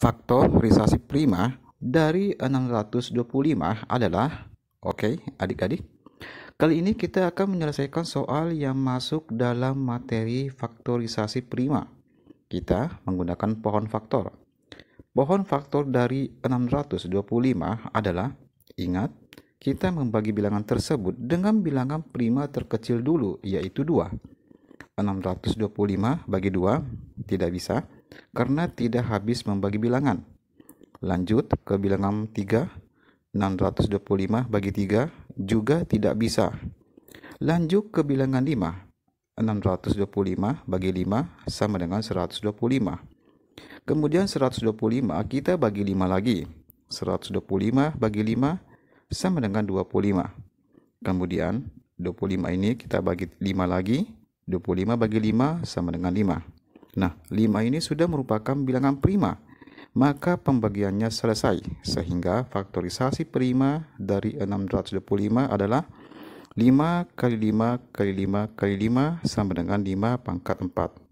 faktorisasi prima dari 625 adalah oke okay, adik-adik kali ini kita akan menyelesaikan soal yang masuk dalam materi faktorisasi prima kita menggunakan pohon faktor pohon faktor dari 625 adalah ingat kita membagi bilangan tersebut dengan bilangan prima terkecil dulu yaitu 2 625 bagi 2 tidak bisa karena tidak habis membagi bilangan. Lanjut ke bilangan 3, 625 bagi 3 juga tidak bisa. Lanjut ke bilangan 5, 625 bagi 5 sama dengan 125. Kemudian 125 kita bagi 5 lagi. 125 bagi 5 sama dengan 25. Kemudian 25 ini kita bagi 5 lagi. 25 bagi 5 sama dengan 5. Nah, 5 ini sudah merupakan bilangan prima, maka pembagiannya selesai sehingga faktorisasi prima dari 625 adalah 5 kali 5 kali 5 kali 5 sama dengan 5 pangkat 4.